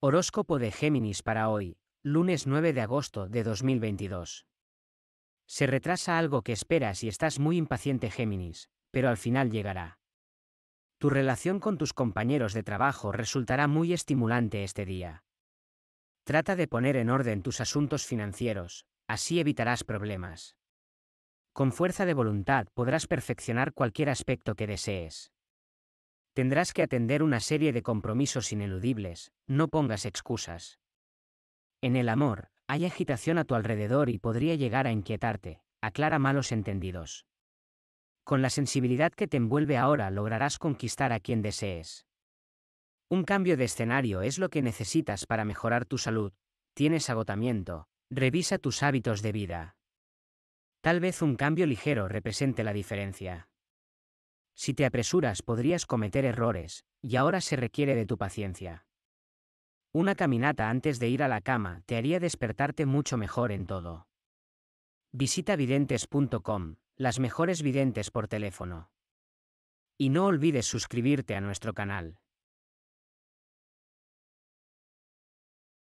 Horóscopo de Géminis para hoy, lunes 9 de agosto de 2022. Se retrasa algo que esperas y estás muy impaciente Géminis, pero al final llegará. Tu relación con tus compañeros de trabajo resultará muy estimulante este día. Trata de poner en orden tus asuntos financieros, así evitarás problemas. Con fuerza de voluntad podrás perfeccionar cualquier aspecto que desees. Tendrás que atender una serie de compromisos ineludibles, no pongas excusas. En el amor, hay agitación a tu alrededor y podría llegar a inquietarte, aclara malos entendidos. Con la sensibilidad que te envuelve ahora lograrás conquistar a quien desees. Un cambio de escenario es lo que necesitas para mejorar tu salud, tienes agotamiento, revisa tus hábitos de vida. Tal vez un cambio ligero represente la diferencia. Si te apresuras podrías cometer errores, y ahora se requiere de tu paciencia. Una caminata antes de ir a la cama te haría despertarte mucho mejor en todo. Visita videntes.com, las mejores videntes por teléfono. Y no olvides suscribirte a nuestro canal.